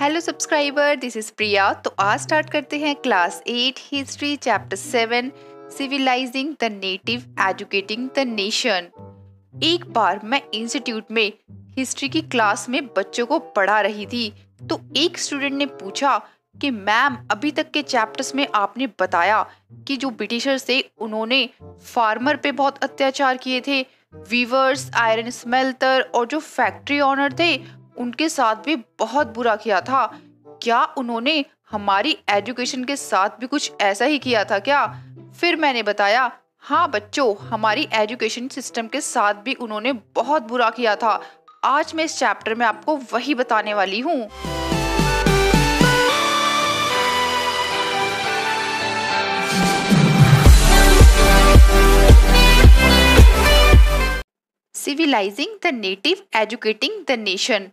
hello subscriber this is Priya तो आज start करते हैं class eight history chapter seven civilising the native educating the nation एक बार मैं इंस्टीट्यूट में हिस्ट्री की क्लास में बच्चों को पढ़ा रही थी तो एक स्टूडेंट ने पूछा कि मैम अभी तक के चैप्टर्स में आपने बताया कि जो ब्रिटिशर्स थे उन्होंने फार्मर पे बहुत अत्याचार किए थे वीवर्स आयरन स्मेल्टर और जो फैक्ट्री ऑनर थे उनके साथ भी बहुत बुरा किया था क्या उन्होंने हमारी एजुकेशन के साथ भी कुछ ऐसा ही किया था क्या फिर मैंने बताया हाँ बच्चों हमारी एजुकेशन सिस्टम के साथ भी उन्होंने बहुत बुरा किया था आज मैं इस चैप्टर में आपको वही बताने वाली हूँ civilising the native educating the nation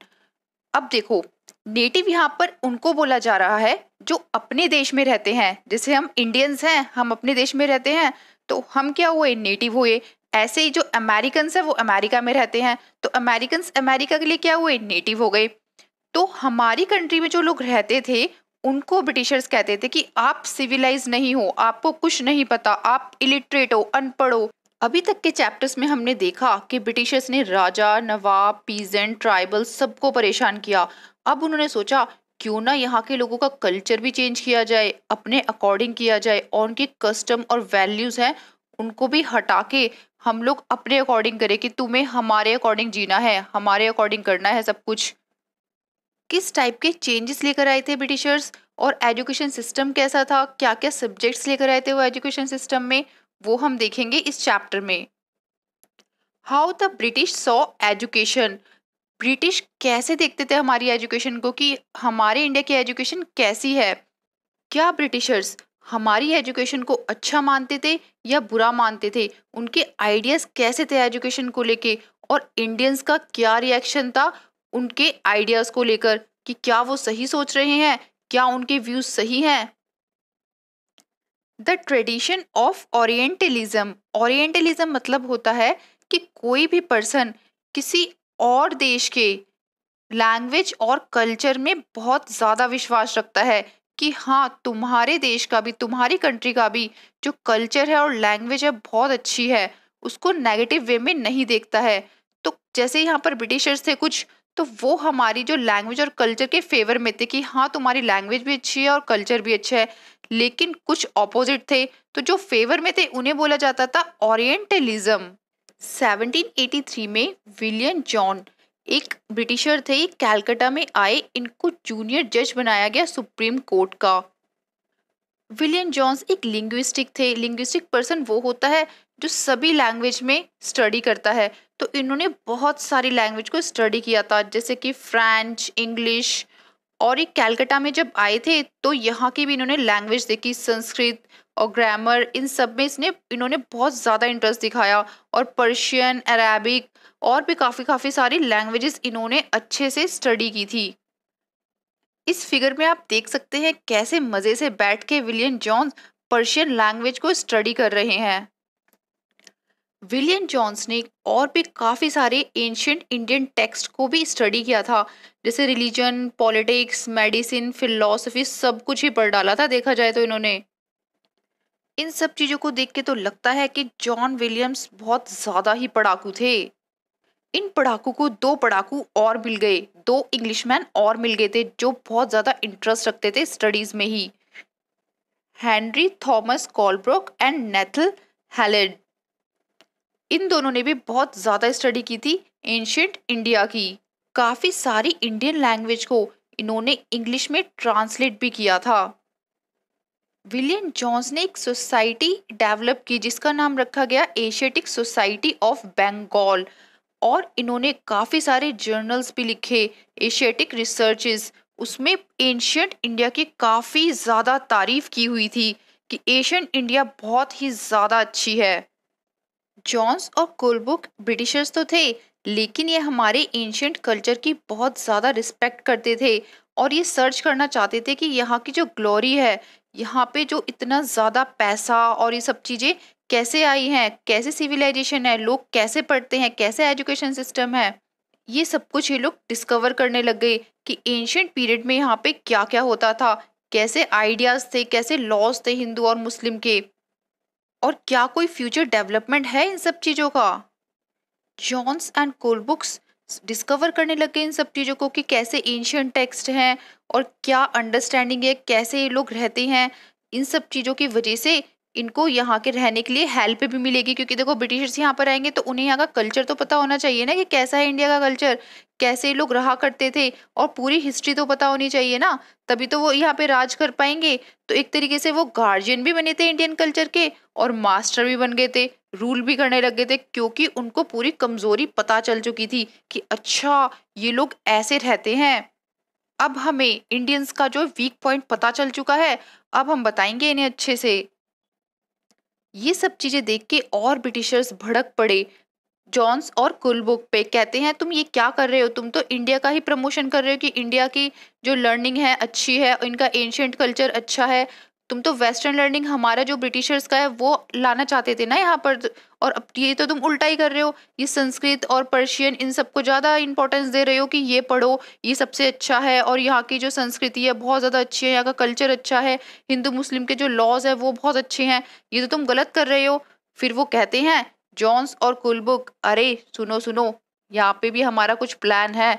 अब देखो नेटिव यहाँ पर उनको बोला जा रहा है जो अपने देश में रहते हैं जैसे हम इंडियंस हैं हम अपने देश में रहते हैं तो हम क्या हुए नेटिव हुए ऐसे ही जो अमेरिकन है वो अमेरिका में रहते हैं तो अमेरिकन अमेरिका के लिए क्या हुए नेटिव हो गए तो हमारी कंट्री में जो लोग रहते थे उनको ब्रिटिशर्स कहते थे कि आप सिविलाइज नहीं हो आपको कुछ नहीं पता आप इलिटरेट हो अनपढ़ हो अभी तक के चैप्टर्स में हमने देखा कि ब्रिटिशर्स ने राजा नवाब पीजेंट ट्राइबल सबको परेशान किया अब उन्होंने सोचा क्यों ना यहाँ के लोगों का कल्चर भी चेंज किया जाए अपने अकॉर्डिंग किया जाए और उनके कस्टम और वैल्यूज़ हैं उनको भी हटा के हम लोग अपने अकॉर्डिंग करें कि तुम्हें हमारे अकॉर्डिंग जीना है हमारे अकॉर्डिंग करना है सब कुछ किस टाइप के चेंजेस लेकर आए थे ब्रिटिशर्स और एजुकेशन सिस्टम कैसा था क्या क्या सब्जेक्ट्स लेकर आए थे वो एजुकेशन सिस्टम में वो हम देखेंगे इस चैप्टर में how the British saw education British कैसे देखते थे हमारी एजुकेशन को कि हमारे इंडिया की एजुकेशन कैसी है क्या ब्रिटिशर्स हमारी एजुकेशन को अच्छा मानते थे या बुरा मानते थे उनके आइडियाज़ कैसे थे एजुकेशन को लेके और इंडियंस का क्या रिएक्शन था उनके आइडियाज़ को लेकर कि क्या वो सही सोच रहे हैं क्या उनके व्यूज़ सही हैं the tradition of orientalism orientalism मतलब होता है कि कोई भी पर्सन किसी और देश के लैंग्वेज और कल्चर में बहुत ज़्यादा विश्वास रखता है कि हाँ तुम्हारे देश का भी तुम्हारी कंट्री का भी जो कल्चर है और लैंग्वेज है बहुत अच्छी है उसको नेगेटिव वे में नहीं देखता है तो जैसे यहाँ पर ब्रिटिशर्स थे कुछ तो वो हमारी जो लैंग्वेज और कल्चर के फेवर में थे कि हाँ तुम्हारी लैंग्वेज भी अच्छी है और कल्चर भी अच्छा है लेकिन कुछ ऑपोजिट थे तो जो फेवर में थे उन्हें बोला जाता था ओरिएंटलिज्म 1783 में विलियम जॉन एक ब्रिटिशर थे कैलकाटा में आए इनको जूनियर जज बनाया गया सुप्रीम कोर्ट का विलियम जॉन्स एक लिंग्विस्टिक थे लिंग्विस्टिक पर्सन वो होता है जो सभी लैंग्वेज में स्टडी करता है तो इन्होंने बहुत सारी लैंग्वेज को स्टडी किया था जैसे कि फ्रेंच इंग्लिश और ये कैलकाटा में जब आए थे तो यहाँ की भी इन्होंने लैंग्वेज देखी संस्कृत और ग्रामर इन सब में इसने इन्होंने बहुत ज़्यादा इंटरेस्ट दिखाया और पर्शियन अरबिक और भी काफ़ी काफ़ी सारी लैंग्वेजेस इन्होंने अच्छे से स्टडी की थी इस फिगर में आप देख सकते हैं कैसे मज़े से बैठ के विलियन जॉन्स पर्शियन लैंग्वेज को स्टडी कर रहे हैं विलियन जॉन्स ने और भी काफ़ी सारे एंशंट इंडियन टेक्स्ट को भी स्टडी किया था जैसे रिलीजन पॉलिटिक्स मेडिसिन फिलोसफी सब कुछ ही पढ़ डाला था देखा जाए तो इन्होंने इन सब चीज़ों को देख के तो लगता है कि जॉन विलियम्स बहुत ज़्यादा ही पढ़ाकू थे इन पढ़ाकू को दो पढ़ाकू और मिल गए दो इंग्लिशमैन और मिल गए थे जो बहुत ज़्यादा इंटरेस्ट रखते थे स्टडीज़ में ही Henry Thomas Colebrooke and Nathaniel Halhed इन दोनों ने भी बहुत ज़्यादा स्टडी की थी एंशियंट इंडिया की काफ़ी सारी इंडियन लैंग्वेज को इन्होंने इंग्लिश में ट्रांसलेट भी किया था विलियम जॉन्स ने एक सोसाइटी डेवलप की जिसका नाम रखा गया एशियाटिक सोसाइटी ऑफ बंगाल और इन्होंने काफ़ी सारे जर्नल्स भी लिखे एशियाटिक रिसर्चेस उसमें एंशियंट इंडिया की काफ़ी ज़्यादा तारीफ की हुई थी कि एशियन इंडिया बहुत ही ज़्यादा अच्छी है जॉन्स और कोलबुक ब्रिटिशर्स तो थे लेकिन ये हमारे एंशियंट कल्चर की बहुत ज़्यादा रिस्पेक्ट करते थे और ये सर्च करना चाहते थे कि यहाँ की जो ग्लोरी है यहाँ पे जो इतना ज़्यादा पैसा और ये सब चीज़ें कैसे आई हैं कैसे सिविलाइजेशन है लोग कैसे पढ़ते हैं कैसे एजुकेशन सिस्टम है ये सब कुछ ये लोग डिस्कवर करने लग गए कि एंशंट पीरियड में यहाँ पे क्या क्या होता था कैसे आइडियाज़ थे कैसे लॉज थे हिंदू और मुस्लिम के और क्या कोई फ्यूचर डेवलपमेंट है इन सब चीज़ों का जॉन्स एंड कोलबुक्स डिस्कवर करने लग गए इन सब चीज़ों को कि कैसे एंशियंट टेक्स्ट हैं और क्या अंडरस्टैंडिंग है कैसे ये लोग रहते हैं इन सब चीज़ों की वजह से इनको यहाँ के रहने के लिए हेल्प भी मिलेगी क्योंकि देखो ब्रिटिशर्स यहाँ पर आएंगे तो उन्हें यहाँ का कल्चर तो पता होना चाहिए ना कि कैसा है इंडिया का कल्चर कैसे लोग रहा करते थे और पूरी हिस्ट्री तो पता होनी चाहिए ना तभी तो वो यहाँ पे राज कर पाएंगे तो एक तरीके से वो गार्जियन भी बने थे इंडियन कल्चर के और मास्टर भी बन गए थे रूल भी करने लग गए थे क्योंकि उनको पूरी कमजोरी पता चल चुकी थी कि अच्छा ये लोग ऐसे रहते हैं अब हमें इंडियंस का जो वीक पॉइंट पता चल चुका है अब हम बताएंगे इन्हें अच्छे से ये सब चीज़ें देख के और ब्रिटिशर्स भड़क पड़े जॉन्स और कुलबुक पे कहते हैं तुम ये क्या कर रहे हो तुम तो इंडिया का ही प्रमोशन कर रहे हो कि इंडिया की जो लर्निंग है अच्छी है इनका एंशंट कल्चर अच्छा है तुम तो वेस्टर्न लर्निंग हमारा जो ब्रिटिशर्स का है वो लाना चाहते थे ना यहाँ पर और अब ये तो तुम उल्टा ही कर रहे हो ये संस्कृत और पर्शियन इन सबको ज़्यादा इंपॉर्टेंस दे रहे हो कि ये पढ़ो ये सबसे अच्छा है और यहाँ की जो संस्कृति है बहुत ज़्यादा अच्छी है यहाँ का कल्चर अच्छा है हिंदू मुस्लिम के जो लॉज है वो बहुत अच्छे हैं ये तो तुम गलत कर रहे हो फिर वो कहते हैं जॉन्स और कुलबुक अरे सुनो सुनो यहाँ पे भी हमारा कुछ प्लान है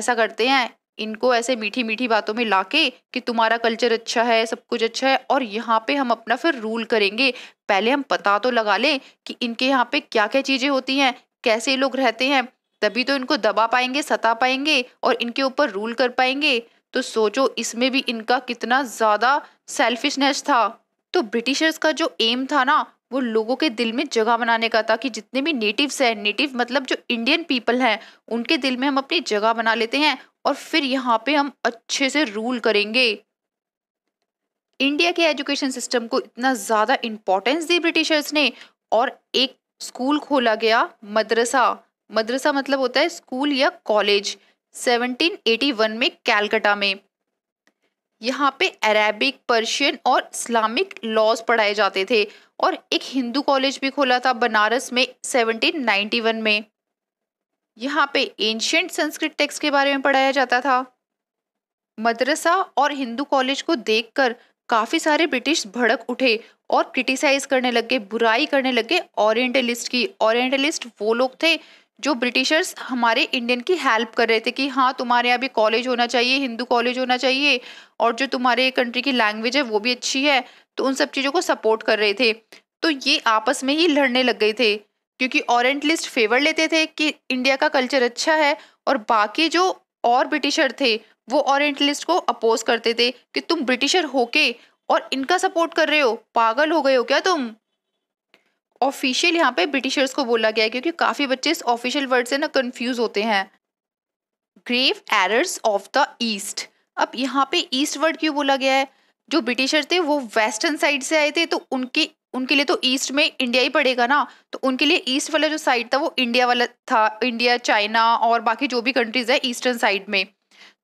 ऐसा करते हैं इनको ऐसे मीठी मीठी बातों में लाके कि तुम्हारा कल्चर अच्छा है सब कुछ अच्छा है और यहाँ पे हम अपना फिर रूल करेंगे पहले हम पता तो लगा लें कि इनके यहाँ पे क्या क्या चीज़ें होती हैं कैसे लोग रहते हैं तभी तो इनको दबा पाएंगे सता पाएंगे और इनके ऊपर रूल कर पाएंगे तो सोचो इसमें भी इनका कितना ज़्यादा सेल्फिशनेस था तो ब्रिटिशर्स का जो एम था ना वो लोगों के दिल में जगह बनाने का ताकि जितने भी नेटिव्स हैं नेटिव मतलब जो इंडियन पीपल हैं उनके दिल में हम अपनी जगह बना लेते हैं और फिर यहाँ पे हम अच्छे से रूल करेंगे इंडिया के एजुकेशन सिस्टम को इतना ज़्यादा इम्पोर्टेंस दी ब्रिटिशर्स ने और एक स्कूल खोला गया मदरसा मदरसा मतलब होता है स्कूल या कॉलेज 1781 में कैलकटा में यहाँ पे अरेबिक पर्शियन और इस्लामिक लॉज पढ़ाए जाते थे और एक हिंदू कॉलेज भी खोला था बनारस में 1791 में यहाँ पे एंशियंट संस्कृत टेक्स्ट के बारे में पढ़ाया जाता था मदरसा और हिंदू कॉलेज को देखकर काफ़ी सारे ब्रिटिश भड़क उठे और क्रिटिसाइज करने लगे बुराई करने लगे ओरिएंटलिस्ट की ओरिएंटलिस्ट वो लोग थे जो ब्रिटिशर्स हमारे इंडियन की हेल्प कर रहे थे कि हाँ तुम्हारे यहाँ भी कॉलेज होना चाहिए हिंदू कॉलेज होना चाहिए और जो तुम्हारे कंट्री की लैंग्वेज है वो भी अच्छी है तो उन सब चीज़ों को सपोर्ट कर रहे थे तो ये आपस में ही लड़ने लग गए थे क्योंकि ऑरेंटलिस्ट फेवर लेते थे कि इंडिया का कल्चर अच्छा है और बाकी जो और ब्रिटिशर थे वो ऑरेंटलिस्ट को अपोज करते थे कि तुम ब्रिटिशर होके और इनका सपोर्ट कर रहे हो पागल हो गए हो क्या तुम ऑफिशियल यहाँ पे ब्रिटिशर्स को बोला गया क्योंकि काफ़ी बच्चे इस ऑफिशियल वर्ड से ना कंफ्यूज होते हैं grave errors of the east अब यहाँ पे ईस्ट वर्ड क्यों बोला गया है जो ब्रिटिशर थे वो वेस्टर्न साइड से आए थे तो उनके उनके लिए तो ईस्ट में इंडिया ही पड़ेगा ना तो उनके लिए ईस्ट वाला जो साइड था वो इंडिया वाला था इंडिया चाइना और बाकी जो भी कंट्रीज है ईस्टर्न साइड में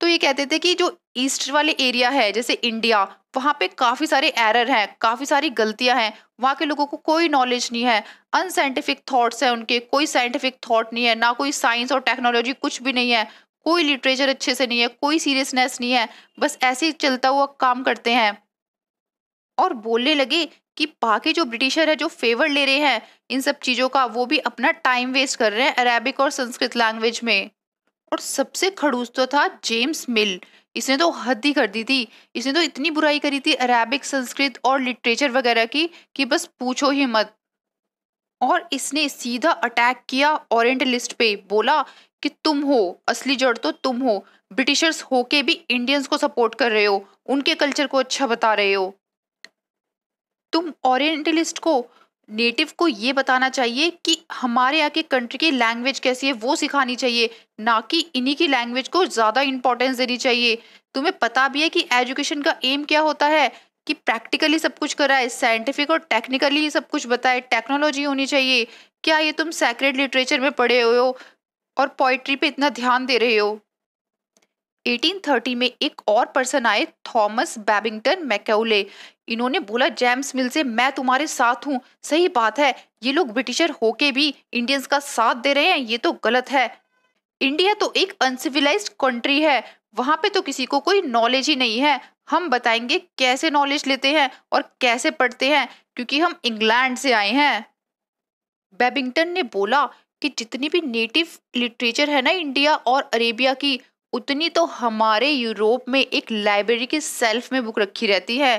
तो ये कहते थे कि जो ईस्ट वाले एरिया है जैसे इंडिया वहाँ पे काफ़ी सारे एरर हैं काफ़ी सारी गलतियाँ हैं वहाँ के लोगों को कोई नॉलेज नहीं है अनसाइंटिफिक थाट्स हैं उनके कोई साइंटिफिक थाट नहीं है ना कोई साइंस और टेक्नोलॉजी कुछ भी नहीं है कोई लिटरेचर अच्छे से नहीं है कोई सीरियसनेस नहीं है बस ऐसे ही चलता हुआ काम करते हैं और बोलने लगे कि बाकी जो ब्रिटिशर है जो फेवर ले रहे हैं इन सब चीज़ों का वो भी अपना टाइम वेस्ट कर रहे हैं अरेबिक और संस्कृत लैंग्वेज में और सबसे खड़ूस तो था जेम्स मिल इसने तो हद ही कर दी थी इसने तो इतनी बुराई करी थी अरेबिक संस्कृत और लिटरेचर वगैरह की कि बस पूछो ही मत और इसने सीधा अटैक किया ओरिएंटलिस्ट पे बोला कि तुम हो असली जड़ तो तुम हो ब्रिटिशर्स होके भी इंडियंस को सपोर्ट कर रहे हो उनके कल्चर को अच्छा बता रहे हो तुम ओरिएंटलिस्ट को नेटिव को ये बताना चाहिए कि हमारे यहाँ के कंट्री की लैंग्वेज कैसी है वो सिखानी चाहिए ना कि इन्हीं की लैंग्वेज को ज़्यादा इंपॉर्टेंस देनी चाहिए तुम्हें पता भी है कि एजुकेशन का एम क्या होता है कि प्रैक्टिकली सब कुछ कराए साइंटिफिक और टेक्निकली सब कुछ बताए टेक्नोलॉजी होनी चाहिए क्या ये तुम सेक्रेट लिटरेचर में पढ़े हुए हो और पोइट्री पे इतना ध्यान दे रहे हो 1830 में एक और पर्सन आए थॉमस बैबिंगटन मैकेले इन्होंने बोला जेम्स मिल से मैं तुम्हारे साथ हूँ सही बात है ये लोग ब्रिटिशर होके भी इंडियंस का साथ दे रहे हैं ये तो गलत है इंडिया तो एक अनसिविलाइज कंट्री है वहाँ पे तो किसी को कोई नॉलेज ही नहीं है हम बताएंगे कैसे नॉलेज लेते हैं और कैसे पढ़ते हैं क्योंकि हम इंग्लैंड से आए हैं बेबिंगटन ने बोला कि जितनी भी नेटिव लिटरेचर है ना इंडिया और अरेबिया की उतनी तो हमारे यूरोप में एक लाइब्रेरी के सेल्फ में बुक रखी रहती है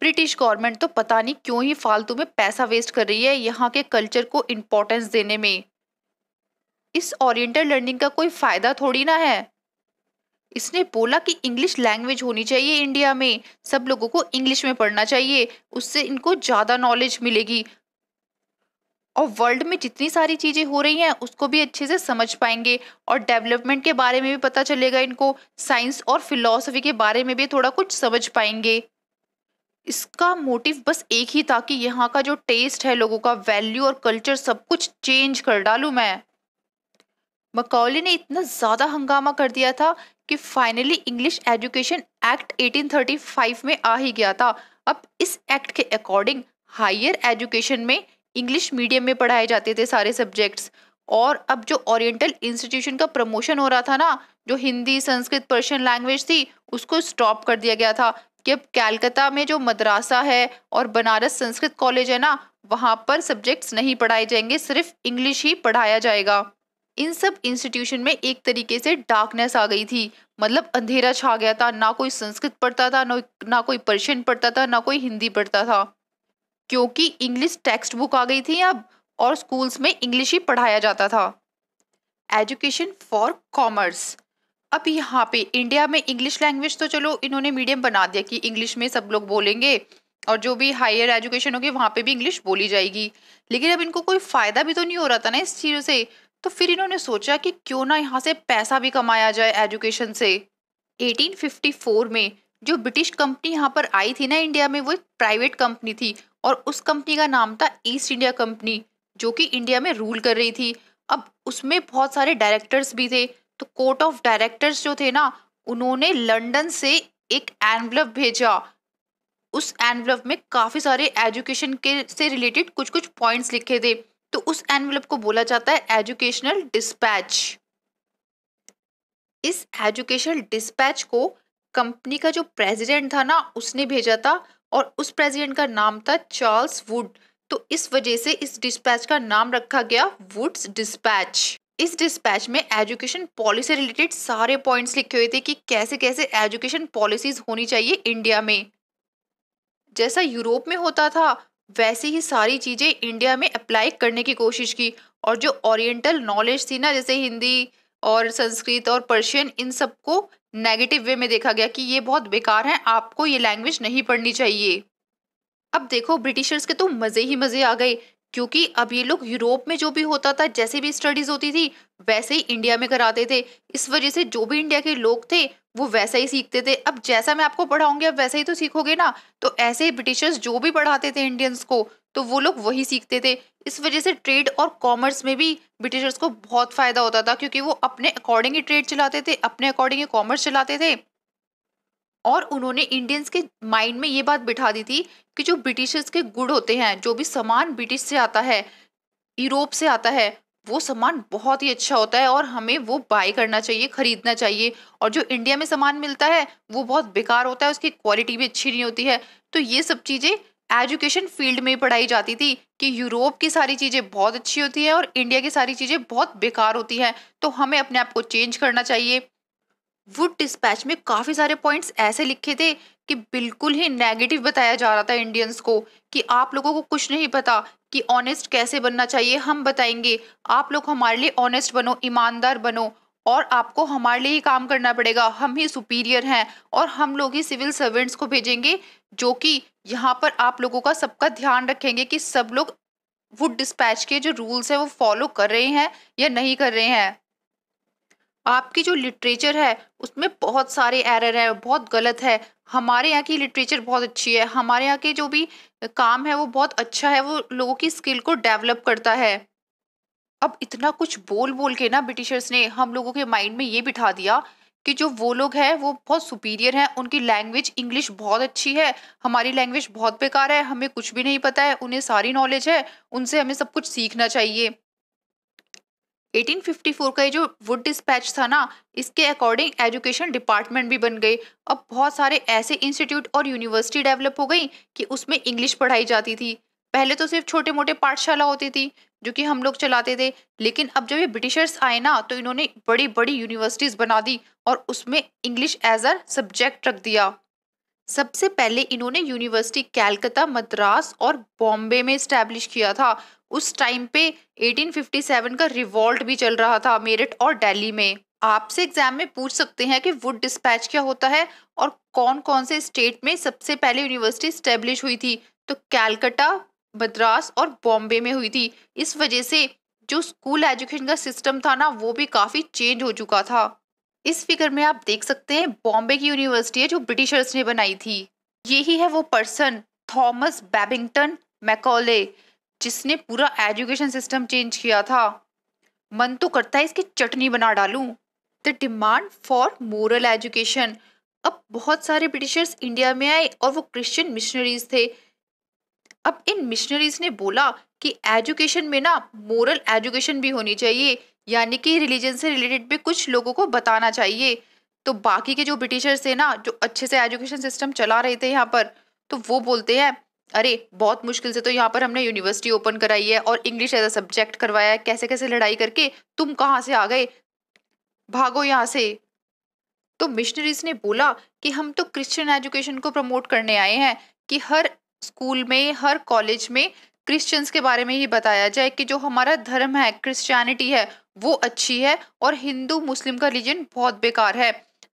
ब्रिटिश गवर्नमेंट तो पता नहीं क्यों ही फालतू में पैसा वेस्ट कर रही है यहाँ के कल्चर को इम्पोर्टेंस देने में इस ओरिएंटल लर्निंग का कोई फ़ायदा थोड़ी ना है इसने बोला कि इंग्लिश लैंग्वेज होनी चाहिए इंडिया में सब लोगों को इंग्लिश में पढ़ना चाहिए उससे इनको ज़्यादा नॉलेज मिलेगी और वर्ल्ड में जितनी सारी चीज़ें हो रही हैं उसको भी अच्छे से समझ पाएंगे और डेवलपमेंट के बारे में भी पता चलेगा इनको साइंस और फिलोसफी के बारे में भी थोड़ा कुछ समझ पाएंगे इसका मोटिव बस एक ही था कि यहाँ का जो टेस्ट है लोगों का वैल्यू और कल्चर सब कुछ चेंज कर डालूँ मैं मकौली ने इतना ज़्यादा हंगामा कर दिया था कि फाइनली इंग्लिश एजुकेशन एक्ट 1835 में आ ही गया था अब इस एक्ट के अकॉर्डिंग हायर एजुकेशन में इंग्लिश मीडियम में पढ़ाए जाते थे सारे सब्जेक्ट्स और अब जो ओरिएंटल इंस्टीट्यूशन का प्रमोशन हो रहा था ना जो हिंदी संस्कृत पर्शियन लैंग्वेज थी उसको स्टॉप कर दिया गया था कि अब कैलकाता में जो मदरासा है और बनारस संस्कृत कॉलेज है ना वहाँ पर सब्जेक्ट्स नहीं पढ़ाए जाएंगे सिर्फ इंग्लिश ही पढ़ाया जाएगा इन सब इंस्टीट्यूशन में एक तरीके से डार्कनेस आ गई थी मतलब अंधेरा छा गया था ना कोई संस्कृत पढ़ता था ना कोई पर्शियन पढ़ता था ना कोई हिंदी पढ़ता था क्योंकि इंग्लिश टेक्स्ट बुक आ गई थी अब और स्कूल्स में इंग्लिश ही पढ़ाया जाता था एजुकेशन फॉर कॉमर्स अब यहाँ पे इंडिया में इंग्लिश लैंग्वेज तो चलो इन्होंने मीडियम बना दिया कि इंग्लिश में सब लोग बोलेंगे और जो भी हायर एजुकेशन होगी वहाँ पे भी इंग्लिश बोली जाएगी लेकिन अब इनको कोई फ़ायदा भी तो नहीं हो रहा था ना इस चीज़ से तो फिर इन्होंने सोचा कि क्यों ना यहाँ से पैसा भी कमाया जाए एजुकेशन से 1854 में जो ब्रिटिश कंपनी यहाँ पर आई थी ना इंडिया में वो एक प्राइवेट कंपनी थी और उस कंपनी का नाम था ईस्ट इंडिया कंपनी जो कि इंडिया में रूल कर रही थी अब उसमें बहुत सारे डायरेक्टर्स भी थे तो कोर्ट ऑफ डायरेक्टर्स जो थे ना उन्होंने लंदन से एक एनवलप भेजा उस एनवलप में काफ़ी सारे एजुकेशन के से रिलेटेड कुछ कुछ पॉइंट्स लिखे थे तो उस एनवलप को बोला जाता है एजुकेशनल डिस्पैच इस एजुकेशनल डिस्पैच को कंपनी का जो प्रेसिडेंट था ना उसने भेजा था और उस प्रेसिडेंट का नाम था चार्ल्स वुड तो इस वजह से इस डिस्पैच का नाम रखा गया वुड्स डिस्पैच इस डिस्पैच में एजुकेशन पॉलिसी रिलेटेड सारे पॉइंट्स लिखे हुए थे कि कैसे कैसे एजुकेशन पॉलिसीज होनी चाहिए इंडिया में जैसा यूरोप में होता था वैसे ही सारी चीज़ें इंडिया में अप्लाई करने की कोशिश की और जो ओरिएंटल नॉलेज थी ना जैसे हिंदी और संस्कृत और पर्शियन इन सबको नेगेटिव वे में देखा गया कि ये बहुत बेकार हैं आपको ये लैंग्वेज नहीं पढ़नी चाहिए अब देखो ब्रिटिशर्स के तो मज़े ही मज़े आ गए क्योंकि अब ये लोग यूरोप में जो भी होता था जैसे भी स्टडीज होती थी वैसे ही इंडिया में कराते थे इस वजह से जो भी इंडिया के लोग थे वो वैसा ही सीखते थे अब जैसा मैं आपको पढ़ाऊंगी आप वैसा ही तो सीखोगे ना तो ऐसे ही ब्रिटिशर्स जो भी पढ़ाते थे इंडियंस को तो वो लोग वही सीखते थे इस वजह से ट्रेड और कॉमर्स में भी ब्रिटिशर्स को बहुत फ़ायदा होता था क्योंकि वो अपने अकॉर्डिंग ही ट्रेड चलाते थे अपने अकॉर्डिंग ही कॉमर्स चलाते थे और उन्होंने इंडियंस के माइंड में ये बात बिठा दी थी कि जो ब्रिटिशर्स के गुड होते हैं जो भी सामान ब्रिटिश से आता है यूरोप से आता है वो सामान बहुत ही अच्छा होता है और हमें वो बाय करना चाहिए खरीदना चाहिए और जो इंडिया में सामान मिलता है वो बहुत बेकार होता है उसकी क्वालिटी भी अच्छी नहीं होती है तो ये सब चीज़ें एजुकेशन फील्ड में पढ़ाई जाती थी कि यूरोप की सारी चीज़ें बहुत अच्छी होती है और इंडिया की सारी चीज़ें बहुत बेकार होती हैं तो हमें अपने आप को चेंज करना चाहिए वुड डिस्पैच में काफ़ी सारे पॉइंट्स ऐसे लिखे थे कि बिल्कुल ही नेगेटिव बताया जा रहा था इंडियंस को कि आप लोगों को कुछ नहीं पता कि ऑनेस्ट कैसे बनना चाहिए हम बताएंगे आप लोग हमारे लिए ऑनेस्ट बनो ईमानदार बनो और आपको हमारे लिए ही काम करना पड़ेगा हम ही सुपीरियर हैं और हम लोग ही सिविल सर्वेंट्स को भेजेंगे जो कि यहाँ पर आप लोगों का सबका ध्यान रखेंगे कि सब लोग वुड डिस्पैच के जो रूल्स हैं वो फॉलो कर रहे हैं या नहीं कर रहे हैं आपकी जो लिटरेचर है उसमें बहुत सारे एरर हैं बहुत गलत है हमारे यहाँ की लिटरेचर बहुत अच्छी है हमारे यहाँ के जो भी काम है वो बहुत अच्छा है वो लोगों की स्किल को डेवलप करता है अब इतना कुछ बोल बोल के ना ब्रिटिशर्स ने हम लोगों के माइंड में ये बिठा दिया कि जो वो लोग हैं वो बहुत सुपीरियर हैं उनकी लैंग्वेज इंग्लिश बहुत अच्छी है हमारी लैंग्वेज बहुत बेकार है हमें कुछ भी नहीं पता है उन्हें सारी नॉलेज है उनसे हमें सब कुछ सीखना चाहिए 1854 का ये जो वुड डिस्पैच था ना इसके अकॉर्डिंग एजुकेशन डिपार्टमेंट भी बन गए अब बहुत सारे ऐसे इंस्टीट्यूट और यूनिवर्सिटी डेवलप हो गई कि उसमें इंग्लिश पढ़ाई जाती थी पहले तो सिर्फ छोटे मोटे पाठशाला होती थी जो कि हम लोग चलाते थे लेकिन अब जब ये ब्रिटिशर्स आए ना तो इन्होंने बड़ी बड़ी यूनिवर्सिटीज़ बना दी और उसमें इंग्लिश एज अ सब्जेक्ट रख दिया सबसे पहले इन्होंने यूनिवर्सिटी कैलकाता मद्रास और बॉम्बे में इस्टेब्लिश किया था उस टाइम पे 1857 का रिवॉल्ट भी चल रहा था मेरठ और दिल्ली में आपसे एग्जाम में पूछ सकते हैं कि वुड डिस्पैच क्या होता है और कौन कौन से स्टेट में सबसे पहले यूनिवर्सिटी स्टेब्लिश हुई थी तो कैलकटा मद्रास और बॉम्बे में हुई थी इस वजह से जो स्कूल एजुकेशन का सिस्टम था ना वो भी काफ़ी चेंज हो चुका था इस फिगर में आप देख सकते हैं बॉम्बे की यूनिवर्सिटी है जो ब्रिटिशर्स ने बनाई थी यही है वो पर्सन थॉमस बैबिंगटन मैकॉले जिसने पूरा एजुकेशन सिस्टम चेंज किया था मन तो करता है इसकी चटनी बना डालूं the demand for moral education अब बहुत सारे ब्रिटिशर्स इंडिया में आए और वो क्रिश्चियन मिशनरीज थे अब इन मिशनरीज ने बोला कि एजुकेशन में ना मोरल एजुकेशन भी होनी चाहिए यानी कि रिलीजन से रिलेटेड भी कुछ लोगों को बताना चाहिए तो बाकी के जो ब्रिटिशर्स थे ना जो अच्छे से एजुकेशन सिस्टम चला रहे थे यहाँ पर तो वो बोलते हैं अरे बहुत मुश्किल से तो यहाँ पर हमने यूनिवर्सिटी ओपन कराई है और इंग्लिश एज अ सब्जेक्ट करवाया है कैसे कैसे लड़ाई करके तुम कहाँ से आ गए भागो यहाँ से तो मिशनरीज ने बोला कि हम तो क्रिश्चियन एजुकेशन को प्रमोट करने आए हैं कि हर स्कूल में हर कॉलेज में क्रिश्चियंस के बारे में ही बताया जाए कि जो हमारा धर्म है क्रिश्चियनिटी है वो अच्छी है और हिंदू मुस्लिम का रिलीजन बहुत बेकार है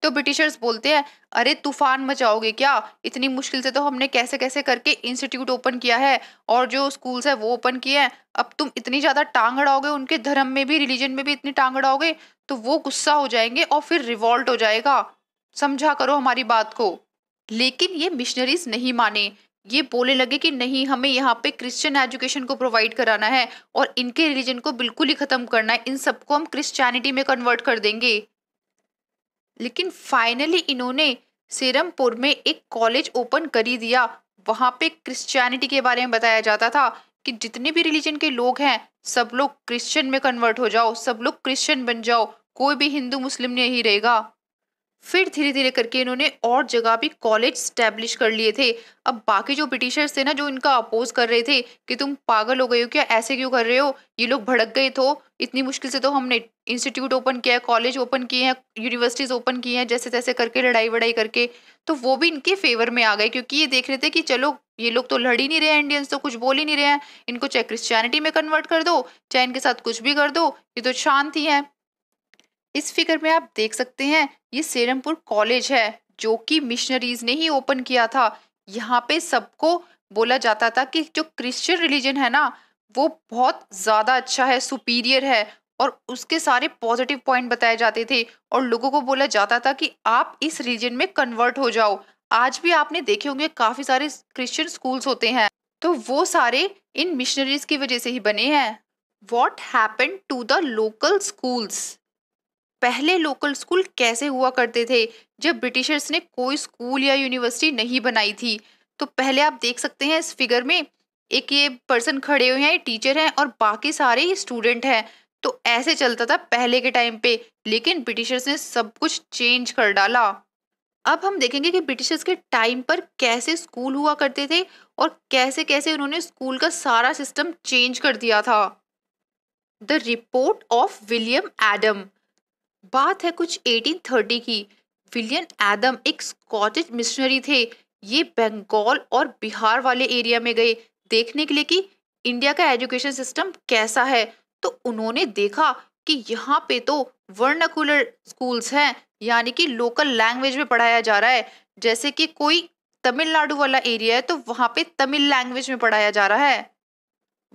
तो ब्रिटिशर्स बोलते हैं अरे तूफान मचाओगे क्या इतनी मुश्किल से तो हमने कैसे कैसे करके इंस्टीट्यूट ओपन किया है और जो स्कूल्स है वो ओपन किए हैं अब तुम इतनी ज़्यादा टांग अड़ाओगे उनके धर्म में भी रिलीजन में भी इतनी टांग अड़ाओगे तो वो गुस्सा हो जाएंगे और फिर रिवॉल्ट हो जाएगा समझा करो हमारी बात को लेकिन ये मिशनरीज नहीं माने ये बोले लगे कि नहीं हमें यहाँ पे क्रिश्चियन एजुकेशन को प्रोवाइड कराना है और इनके रिलीजन को बिल्कुल ही ख़त्म करना है इन सबको हम क्रिश्चियनिटी में कन्वर्ट कर देंगे लेकिन फाइनली इन्होंने सिरमपुर में एक कॉलेज ओपन कर ही दिया वहाँ पे क्रिश्चियनिटी के बारे में बताया जाता था कि जितने भी रिलीजन के लोग हैं सब लोग क्रिश्चियन में कन्वर्ट हो जाओ सब लोग क्रिश्चियन बन जाओ कोई भी हिंदू मुस्लिम नहीं रहेगा फिर धीरे धीरे करके इन्होंने और जगह भी कॉलेज स्टैब्लिश कर लिए थे अब बाकी जो ब्रिटिशर्स थे ना जो इनका अपोज कर रहे थे कि तुम पागल हो गए हो क्या ऐसे क्यों कर रहे हो ये लोग भड़क गए तो इतनी मुश्किल से तो हमने इंस्टीट्यूट ओपन किया है कॉलेज ओपन किए हैं यूनिवर्सिटीज़ ओपन की हैं जैसे तैसे करके लड़ाई वड़ाई करके तो वो भी इनके फेवर में आ गए क्योंकि ये देख रहे थे कि चलो ये लोग तो लड़ ही नहीं रहे हैं इंडियंस तो कुछ बोल ही नहीं रहे हैं इनको चाहे क्रिश्चियनिटी में कन्वर्ट कर दो चाहे इनके साथ कुछ भी कर दो ये तो शांति है इस फिगर में आप देख सकते हैं ये सेरमपुर कॉलेज है जो कि मिशनरीज ने ही ओपन किया था यहाँ पे सबको बोला जाता था कि जो क्रिश्चियन रिलीजन है ना वो बहुत ज़्यादा अच्छा है सुपीरियर है और उसके सारे पॉजिटिव पॉइंट बताए जाते थे और लोगों को बोला जाता था कि आप इस रिलीजन में कन्वर्ट हो जाओ आज भी आपने देखे होंगे काफ़ी सारे क्रिश्चियन स्कूल्स होते हैं तो वो सारे इन मिशनरीज की वजह से ही बने हैं what happen to the local schools पहले लोकल स्कूल कैसे हुआ करते थे जब ब्रिटिशर्स ने कोई स्कूल या यूनिवर्सिटी नहीं बनाई थी तो पहले आप देख सकते हैं इस फिगर में एक ये पर्सन खड़े हुए हैं टीचर हैं और बाकी सारे ही स्टूडेंट हैं तो ऐसे चलता था पहले के टाइम पे लेकिन ब्रिटिशर्स ने सब कुछ चेंज कर डाला अब हम देखेंगे कि ब्रिटिशर्स के टाइम पर कैसे स्कूल हुआ करते थे और कैसे कैसे उन्होंने स्कूल का सारा सिस्टम चेंज कर दिया था the report of William Adam बात है कुछ 1830 की विलियम एडम एक स्कॉटिश मिशनरी थे ये बंगाल और बिहार वाले एरिया में गए देखने के लिए कि इंडिया का एजुकेशन सिस्टम कैसा है तो उन्होंने देखा कि यहाँ पे तो वर्नाकुलर स्कूल्स हैं यानी कि लोकल लैंग्वेज में पढ़ाया जा रहा है जैसे कि कोई तमिलनाडु वाला एरिया है तो वहाँ पे तमिल लैंग्वेज में पढ़ाया जा रहा है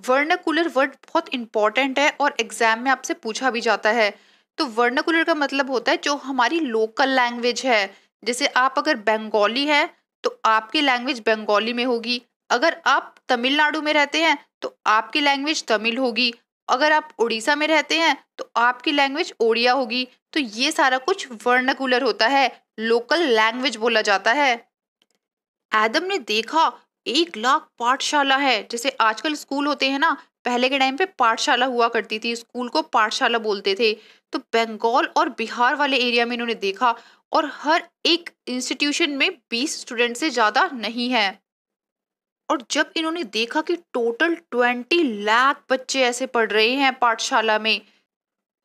वर्नाकुलर वर्ड बहुत इंपॉर्टेंट है और एग्जाम में आपसे पूछा भी जाता है तो वर्नाकुलर का मतलब होता है जो हमारी लोकल लैंग्वेज है जैसे आप अगर बंगाली है तो आपकी लैंग्वेज बंगाली में होगी अगर आप तमिलनाडु में रहते हैं तो आपकी लैंग्वेज तमिल होगी अगर आप उड़ीसा में रहते हैं तो आपकी लैंग्वेज ओडिया होगी तो ये सारा कुछ वर्नकुलर होता है लोकल लैंग्वेज बोला जाता है एडम ने देखा एक लाख पाठशाला है जैसे आजकल स्कूल होते हैं ना पहले के टाइम पे पाठशाला हुआ करती थी स्कूल को पाठशाला बोलते थे तो बंगाल और बिहार वाले एरिया में इन्होंने देखा और हर एक इंस्टीट्यूशन में बीस स्टूडेंट से ज़्यादा नहीं है और जब इन्होंने देखा कि टोटल ट्वेंटी लाख बच्चे ऐसे पढ़ रहे हैं पाठशाला में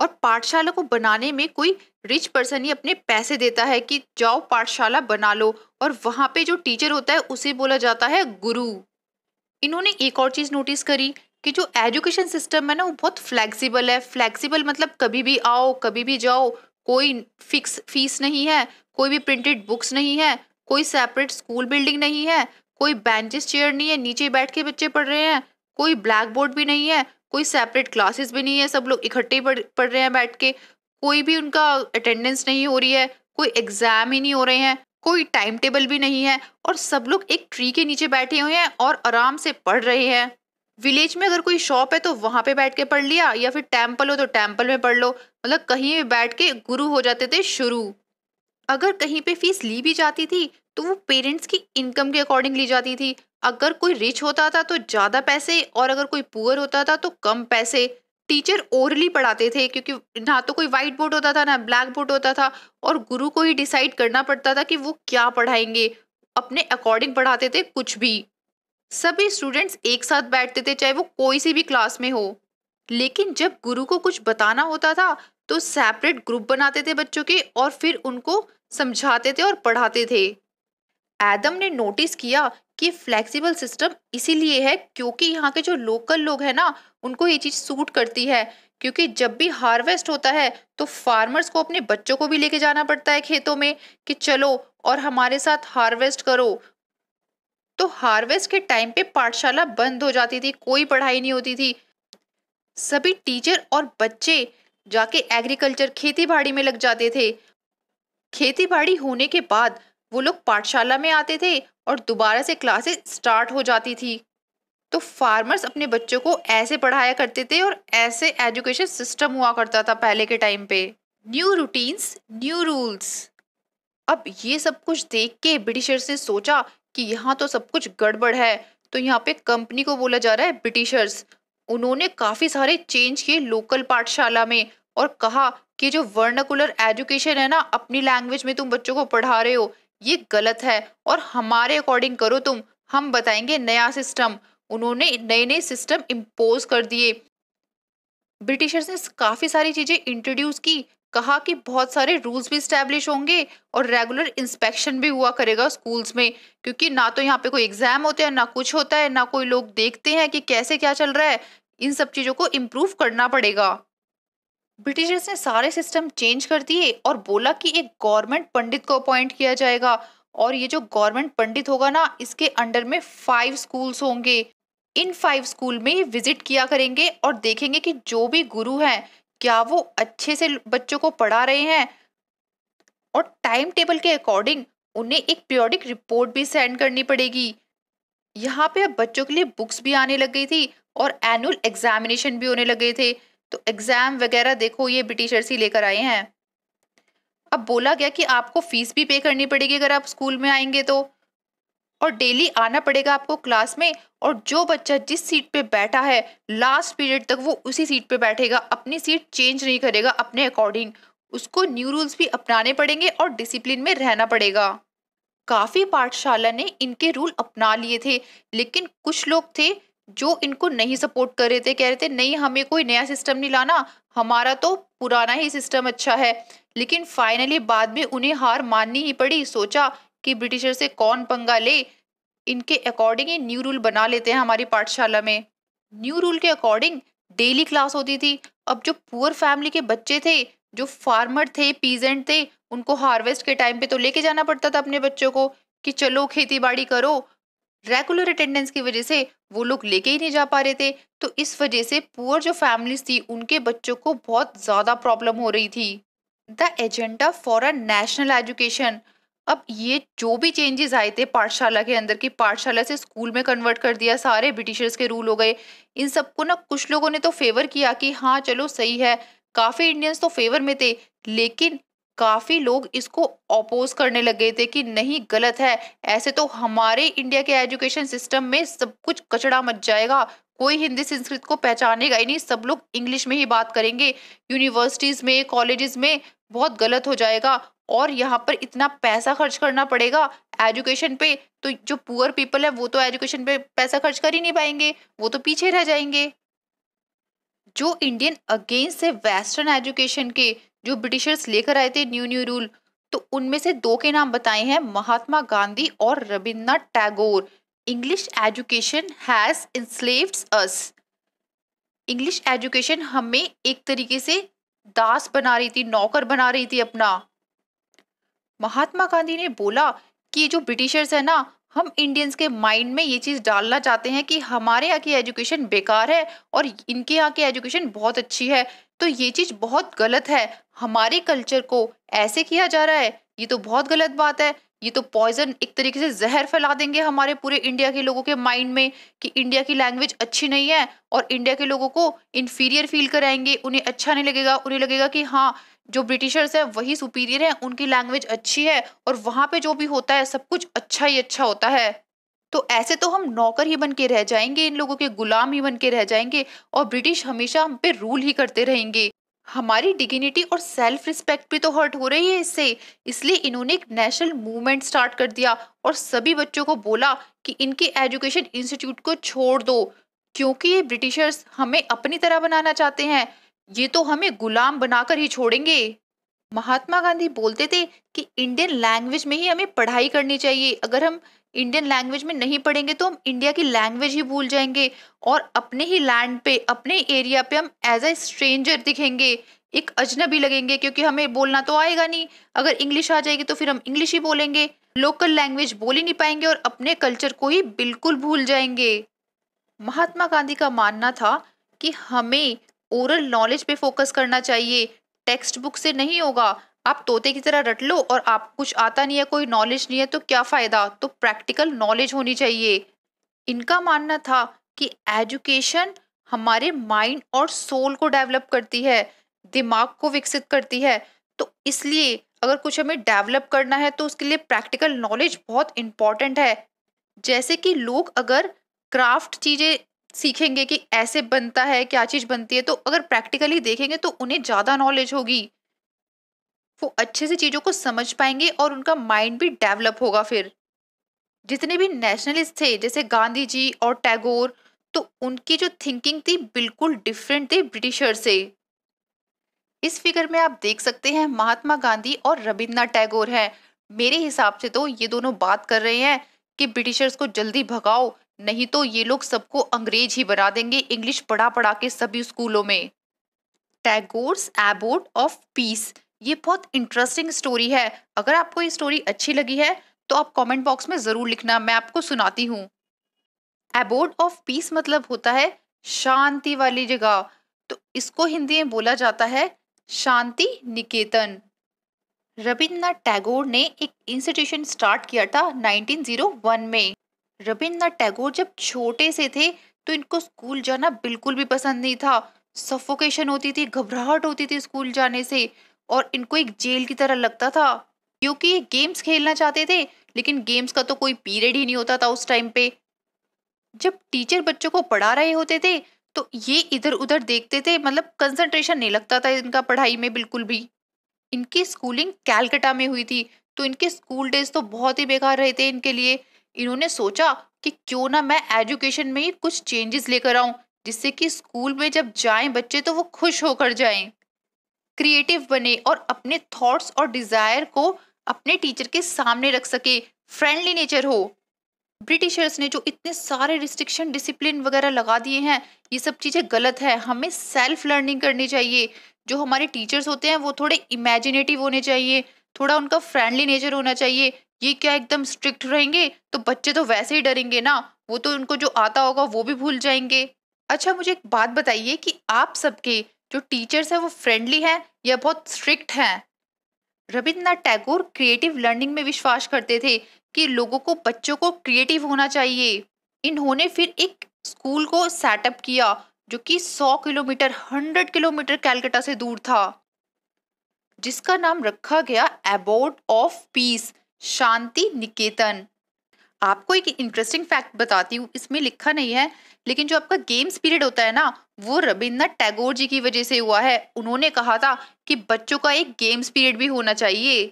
और पाठशाला को बनाने में कोई रिच पर्सन ही अपने पैसे देता है कि जाओ पाठशाला बना लो और वहाँ पे जो टीचर होता है उसे बोला जाता है गुरु इन्होंने एक और चीज़ नोटिस करी कि जो एजुकेशन सिस्टम है ना वो बहुत फ्लेक्सिबल है फ्लेक्सिबल मतलब कभी भी आओ कभी भी जाओ कोई फिक्स फीस नहीं है कोई भी प्रिंटेड बुक्स नहीं है कोई सेपरेट स्कूल बिल्डिंग नहीं है कोई बेंचेस चेयर नहीं है नीचे बैठ के बच्चे पढ़ रहे हैं कोई ब्लैक बोर्ड भी नहीं है कोई सेपरेट क्लासेस भी नहीं है सब लोग इकट्ठे पढ़ पढ़ रहे हैं बैठ के कोई भी उनका अटेंडेंस नहीं हो रही है कोई एग्ज़ाम ही नहीं हो रहे हैं कोई टाइम टेबल भी नहीं है और सब लोग एक ट्री के नीचे बैठे हुए हैं और आराम से पढ़ रहे हैं विलेज में अगर कोई शॉप है तो वहां पे बैठ के पढ़ लिया या फिर टेम्पल हो तो टेम्पल में पढ़ लो मतलब कहीं भी बैठ के गुरु हो जाते थे शुरू अगर कहीं पे फीस ली भी जाती थी तो वो पेरेंट्स की इनकम के अकॉर्डिंग ली जाती थी अगर कोई रिच होता था तो ज़्यादा पैसे और अगर कोई पुअर होता था तो कम पैसे टीचर ओरली पढ़ाते थे क्योंकि ना तो कोई वाइट बोर्ड होता था ना ब्लैक बोर्ड होता था और गुरु को ही डिसाइड करना पड़ता था कि वो क्या पढ़ाएंगे अपने अकॉर्डिंग पढ़ाते थे कुछ भी सभी स्टूडेंट्स एक साथ बैठते थे चाहे वो कोई सी भी क्लास में हो लेकिन जब गुरु को कुछ बताना होता था तो सेपरेट ग्रुप बनाते थे बच्चों के और फिर उनको समझाते थे और पढ़ाते थे एडम ने नोटिस किया कि फ्लेक्सिबल सिस्टम इसीलिए है क्योंकि यहाँ के जो लोकल लोग हैं ना उनको ये चीज़ सूट करती है क्योंकि जब भी हार्वेस्ट होता है तो फार्मर्स को अपने बच्चों को भी लेके जाना पड़ता है खेतों में कि चलो और हमारे साथ हार्वेस्ट करो तो हार्वेस्ट के टाइम पे पाठशाला बंद हो जाती थी कोई पढ़ाई नहीं होती थी सभी टीचर और बच्चे जाके एग्रीकल्चर खेती बाड़ी में लग जाते थे खेती बाड़ी होने के बाद वो लोग पाठशाला में आते थे और दोबारा से क्लासेस स्टार्ट हो जाती थी तो फार्मर्स अपने बच्चों को ऐसे पढ़ाया करते थे और ऐसे एजुकेशन सिस्टम हुआ करता था पहले के टाइम पे न्यू रूटीन्स न्यू रूल्स अब ये सब कुछ देख के ब्रिटिशर्स ने सोचा कि यहाँ तो सब कुछ गड़बड़ है तो यहाँ पे कंपनी को बोला जा रहा है ब्रिटिशर्स उन्होंने काफ़ी सारे चेंज किए लोकल पाठशाला में और कहा कि जो वर्नाकुलर एजुकेशन है ना अपनी लैंग्वेज में तुम बच्चों को पढ़ा रहे हो ये गलत है और हमारे अकॉर्डिंग करो तुम हम बताएंगे नया सिस्टम उन्होंने नए नए सिस्टम इम्पोज कर दिए ब्रिटिशर्स ने काफ़ी सारी चीज़ें इंट्रोड्यूस की कहा कि बहुत सारे रूल्स भी इस्टेब्लिश होंगे और रेगुलर इंस्पेक्शन भी हुआ करेगा स्कूल्स में क्योंकि ना तो यहाँ पे कोई एग्जाम होते हैं ना कुछ होता है ना कोई लोग देखते हैं कि कैसे क्या चल रहा है इन सब चीज़ों को इम्प्रूव करना पड़ेगा ब्रिटिशर्स ने सारे सिस्टम चेंज कर दिए और बोला कि एक गवर्नमेंट पंडित को अपॉइंट किया जाएगा और ये जो गवर्नमेंट पंडित होगा ना इसके अंडर में फाइव स्कूल्स होंगे इन फाइव स्कूल में विजिट किया करेंगे और देखेंगे कि जो भी गुरु हैं क्या वो अच्छे से बच्चों को पढ़ा रहे हैं और टाइम टेबल के अकॉर्डिंग उन्हें एक पीरियडिक रिपोर्ट भी सेंड करनी पड़ेगी यहाँ पे अब बच्चों के लिए बुक्स भी आने लग गई थी और एनुअल एग्जामिनेशन भी होने लगे थे तो एग्ज़ाम वगैरह देखो ये ब्रिटिशर्स ही लेकर आए हैं अब बोला गया कि आपको फीस भी पे करनी पड़ेगी अगर आप स्कूल में आएंगे तो और डेली आना पड़ेगा आपको क्लास में और जो बच्चा जिस सीट पे बैठा है लास्ट पीरियड तक वो उसी सीट पे बैठेगा अपनी सीट चेंज नहीं करेगा अपने अकॉर्डिंग उसको न्यू रूल्स भी अपनाने पड़ेंगे और डिसिप्लिन में रहना पड़ेगा काफ़ी पाठशाला ने इनके रूल अपना लिए थे लेकिन कुछ लोग थे जो इनको नहीं सपोर्ट कर रहे थे कह रहे थे नहीं हमें कोई नया सिस्टम नहीं लाना हमारा तो पुराना ही सिस्टम अच्छा है लेकिन फाइनली बाद में उन्हें हार माननी ही पड़ी सोचा कि ब्रिटिशर से कौन पंगा ले इनके अकॉर्डिंग ये न्यू रूल बना लेते हैं हमारी पाठशाला में न्यू रूल के अकॉर्डिंग डेली क्लास होती थी अब जो पुअर फैमिली के बच्चे थे जो फार्मर थे पीजेंट थे उनको हार्वेस्ट के टाइम पे तो लेके जाना पड़ता था अपने बच्चों को कि चलो खेती बाड़ी करो रेगुलर अटेंडेंस की वजह से वो लोग लेके ही नहीं जा पा रहे थे तो इस वजह से पुअर जो फैमिलीज थी उनके बच्चों को बहुत ज़्यादा प्रॉब्लम हो रही थी the agenda for a national education अब ये जो भी चेंजेस आए थे पाठशाला के अंदर की पाठशाला से स्कूल में कन्वर्ट कर दिया सारे ब्रिटिशर्स के रूल हो गए इन सबको ना कुछ लोगों ने तो फेवर किया कि हाँ चलो सही है काफ़ी इंडियंस तो फेवर में थे लेकिन काफ़ी लोग इसको अपोज करने लग गए थे कि नहीं गलत है ऐसे तो हमारे इंडिया के एजुकेशन सिस्टम में सब कुछ कचड़ा मच जाएगा कोई हिंदी संस्कृत को पहचानेगा ही नहीं सब लोग इंग्लिश में ही बात करेंगे यूनिवर्सिटीज़ में कॉलेजेस में बहुत गलत हो जाएगा और यहाँ पर इतना पैसा खर्च करना पड़ेगा एजुकेशन पे तो जो पुअर पीपल है वो तो एजुकेशन पे पैसा खर्च कर ही नहीं पाएंगे वो तो पीछे रह जाएंगे जो इंडियन अगेंस्ट है वेस्टर्न एजुकेशन के जो ब्रिटिशर्स लेकर आए थे न्यू न्यू रूल तो उनमें से दो के नाम बताए हैं महात्मा गांधी और Rabindranath Tagore English education has enslaved us English education हमें एक तरीके से दास बना रही थी नौकर बना रही थी अपना महात्मा गांधी ने बोला कि ये जो ब्रिटिशर्स है ना हम इंडियंस के माइंड में ये चीज़ डालना चाहते हैं कि हमारे यहाँ की एजुकेशन बेकार है और इनके यहाँ की एजुकेशन बहुत अच्छी है तो ये चीज़ बहुत गलत है हमारे कल्चर को ऐसे किया जा रहा है ये तो बहुत गलत बात है ये तो पॉइजन एक तरीके से जहर फैला देंगे हमारे पूरे इंडिया के लोगों के माइंड में कि इंडिया की लैंग्वेज अच्छी नहीं है और इंडिया के लोगों को इन्फीरियर फील कराएंगे उन्हें अच्छा नहीं लगेगा उन्हें लगेगा कि हाँ जो ब्रिटिशर्स हैं वही सुपीरियर हैं उनकी लैंग्वेज अच्छी है और वहाँ पे जो भी होता है सब कुछ अच्छा ही अच्छा होता है तो ऐसे तो हम नौकर ही बन के रह जाएंगे इन लोगों के गुलाम ही बन के रह जाएंगे और ब्रिटिश हमेशा हम पे रूल ही करते रहेंगे हमारी डिग्निटी और सेल्फ रिस्पेक्ट भी तो हर्ट हो रही है इससे इसलिए इन्होंने एक नेशनल मूवमेंट स्टार्ट कर दिया और सभी बच्चों को बोला कि इनके एजुकेशन इंस्टीट्यूट को छोड़ दो क्योंकि ये ब्रिटिशर्स हमें अपनी तरह बनाना चाहते हैं ये तो हमें गुलाम बनाकर ही छोड़ेंगे महात्मा गांधी बोलते थे कि इंडियन लैंग्वेज में ही हमें पढ़ाई करनी चाहिए अगर हम इंडियन लैंग्वेज में नहीं पढ़ेंगे तो हम इंडिया की लैंग्वेज ही भूल जाएंगे और अपने ही लैंड पे अपने एरिया पे हम एज अ स्ट्रेंजर दिखेंगे एक अजनबी लगेंगे क्योंकि हमें बोलना तो आएगा नहीं अगर इंग्लिश आ जाएगी तो फिर हम इंग्लिश ही बोलेंगे लोकल लैंग्वेज बोल ही नहीं पाएंगे और अपने कल्चर को ही बिल्कुल भूल जाएंगे महात्मा गांधी का मानना था कि हमें ओरल नॉलेज पे फोकस करना चाहिए टेक्स्ट बुक से नहीं होगा आप तोते की तरह रट लो और आप कुछ आता नहीं है कोई नॉलेज नहीं है तो क्या फ़ायदा तो प्रैक्टिकल नॉलेज होनी चाहिए इनका मानना था कि एजुकेशन हमारे माइंड और सोल को डेवलप करती है दिमाग को विकसित करती है तो इसलिए अगर कुछ हमें डेवलप करना है तो उसके लिए प्रैक्टिकल नॉलेज बहुत इम्पॉर्टेंट है जैसे कि लोग अगर क्राफ्ट चीज़ें सीखेंगे कि ऐसे बनता है क्या चीज़ बनती है तो अगर प्रैक्टिकली देखेंगे तो उन्हें ज़्यादा नॉलेज होगी वो अच्छे से चीज़ों को समझ पाएंगे और उनका माइंड भी डेवलप होगा फिर जितने भी नेशनलिस्ट थे जैसे गांधी जी और टैगोर तो उनकी जो थिंकिंग थी बिल्कुल डिफरेंट थी ब्रिटिशर से इस फिगर में आप देख सकते हैं महात्मा गांधी और रविन्द्रनाथ टैगोर हैं मेरे हिसाब से तो ये दोनों बात कर रहे हैं कि ब्रिटिशर्स को जल्दी भगाओ नहीं तो ये लोग सबको अंग्रेज ही बना देंगे इंग्लिश पढ़ा पढ़ा के सभी स्कूलों में टैगोर्स एबोर्ड ऑफ पीस ये बहुत इंटरेस्टिंग स्टोरी है अगर आपको ये स्टोरी अच्छी लगी है तो आप कमेंट बॉक्स में ज़रूर लिखना मैं आपको सुनाती हूँ एबोर्ड ऑफ पीस मतलब होता है शांति वाली जगह तो इसको हिंदी में बोला जाता है शांति निकेतन रविन्द्रनाथ टैगोर ने एक इंस्टीट्यूशन स्टार्ट किया था 1901 में रविन्द्रनाथ टैगोर जब छोटे से थे तो इनको स्कूल जाना बिल्कुल भी पसंद नहीं था सफोकेशन होती थी घबराहट होती थी स्कूल जाने से और इनको एक जेल की तरह लगता था क्योंकि ये गेम्स खेलना चाहते थे लेकिन गेम्स का तो कोई पीरियड ही नहीं होता था उस टाइम पे जब टीचर बच्चों को पढ़ा रहे होते थे तो ये इधर उधर देखते थे मतलब कंसंट्रेशन नहीं लगता था इनका पढ़ाई में बिल्कुल भी इनकी स्कूलिंग कैलकटा में हुई थी तो इनके स्कूल डेज तो बहुत ही बेकार रहे थे इनके लिए इन्होंने सोचा कि क्यों ना मैं एजुकेशन में ही कुछ चेंजेस लेकर आऊँ जिससे कि स्कूल में जब जाएं बच्चे तो वो खुश होकर जाएं क्रिएटिव बने और अपने थॉट्स और डिज़ायर को अपने टीचर के सामने रख सके फ्रेंडली नेचर हो ब्रिटिशर्स ने जो इतने सारे रिस्ट्रिक्शन डिसिप्लिन वगैरह लगा दिए हैं ये सब चीज़ें गलत है हमें सेल्फ लर्निंग करनी चाहिए जो हमारे टीचर्स होते हैं वो थोड़े इमेजिनेटिव होने चाहिए थोड़ा उनका फ्रेंडली नेचर होना चाहिए ये क्या एकदम स्ट्रिक्ट रहेंगे तो बच्चे तो वैसे ही डरेंगे ना वो तो उनको जो आता होगा वो भी भूल जाएंगे अच्छा मुझे एक बात बताइए कि आप सबके जो टीचर्स हैं वो फ्रेंडली हैं या बहुत स्ट्रिक्ट हैं रविंद्रनाथ टैगोर क्रिएटिव लर्निंग में विश्वास करते थे कि लोगों को बच्चों को क्रिएटिव होना चाहिए इन्होंने फिर एक स्कूल को सेटअप किया जो कि 100 किलोमीटर 100 किलोमीटर कैलकटा से दूर था जिसका नाम रखा गया abode of peace Shantiniketan आपको एक इंटरेस्टिंग फैक्ट बताती हूँ इसमें लिखा नहीं है लेकिन जो आपका गेम्स पीरियड होता है ना वो रविन्द्रनाथ टैगोर जी की वजह से हुआ है उन्होंने कहा था कि बच्चों का एक गेम्स पीरियड भी होना चाहिए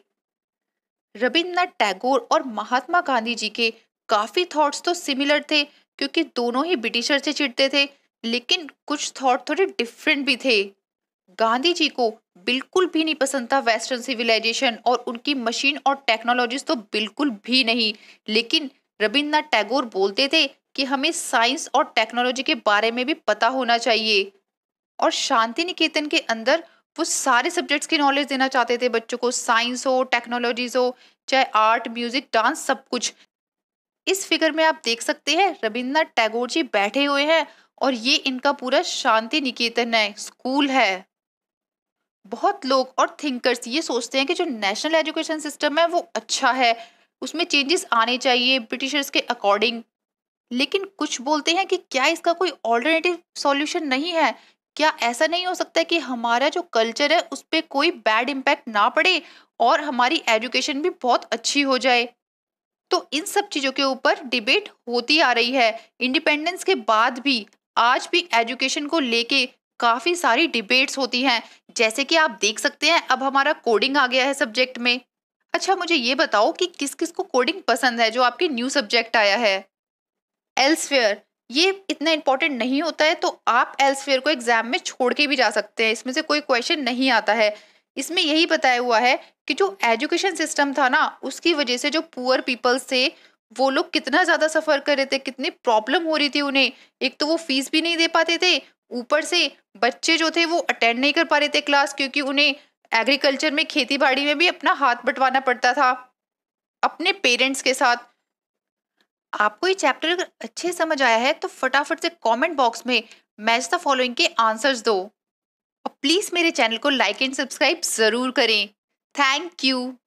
रविन्द्रनाथ टैगोर और महात्मा गांधी जी के काफ़ी थॉट्स तो सिमिलर थे क्योंकि दोनों ही ब्रिटिशर से चिढ़ते थे लेकिन कुछ थॉट थोड़े डिफरेंट भी थे गांधी जी को बिल्कुल भी नहीं पसंद था वेस्टर्न सिविलाइजेशन और उनकी मशीन और टेक्नोलॉजीज तो बिल्कुल भी नहीं लेकिन रविन्द्रनाथ टैगोर बोलते थे कि हमें साइंस और टेक्नोलॉजी के बारे में भी पता होना चाहिए और शांति निकेतन के अंदर वो सारे सब्जेक्ट्स की नॉलेज देना चाहते थे बच्चों को साइंस हो टेक्नोलॉजीज हो चाहे आर्ट म्यूजिक डांस सब कुछ इस फिगर में आप देख सकते हैं रविन्द्रनाथ टैगोर जी बैठे हुए हैं और ये इनका पूरा शांति निकेतन है स्कूल है बहुत लोग और थिंकर्स ये सोचते हैं कि जो नेशनल एजुकेशन सिस्टम है वो अच्छा है उसमें चेंजेस आने चाहिए ब्रिटिशर्स के अकॉर्डिंग लेकिन कुछ बोलते हैं कि क्या इसका कोई ऑल्टरनेटिव सॉल्यूशन नहीं है क्या ऐसा नहीं हो सकता कि हमारा जो कल्चर है उस पर कोई बैड इम्पैक्ट ना पड़े और हमारी एजुकेशन भी बहुत अच्छी हो जाए तो इन सब चीज़ों के ऊपर डिबेट होती आ रही है इंडिपेंडेंस के बाद भी आज भी एजुकेशन को लेके काफ़ी सारी डिबेट्स होती हैं जैसे कि आप देख सकते हैं अब हमारा कोडिंग आ गया है सब्जेक्ट में अच्छा मुझे ये बताओ कि किस किस को कोडिंग पसंद है जो आपके न्यू सब्जेक्ट आया है एल्सफेयर ये इतना इम्पोर्टेंट नहीं होता है तो आप एल्सफेयर को एग्जाम में छोड़ के भी जा सकते हैं इसमें से कोई क्वेश्चन नहीं आता है इसमें यही बताया हुआ है कि जो एजुकेशन सिस्टम था ना उसकी वजह से जो पुअर पीपल्स थे वो लोग कितना ज़्यादा सफ़र कर रहे थे कितनी प्रॉब्लम हो रही थी उन्हें एक तो वो फीस भी नहीं दे पाते थे ऊपर से बच्चे जो थे वो अटेंड नहीं कर पा रहे थे क्लास क्योंकि उन्हें एग्रीकल्चर में खेती बाड़ी में भी अपना हाथ बंटवाना पड़ता था अपने पेरेंट्स के साथ आपको ये चैप्टर अगर अच्छे समझ आया है तो फटाफट से कमेंट बॉक्स में मैच द फॉलोइंग के आंसर्स दो और प्लीज़ मेरे चैनल को लाइक एंड सब्सक्राइब ज़रूर करें थैंक यू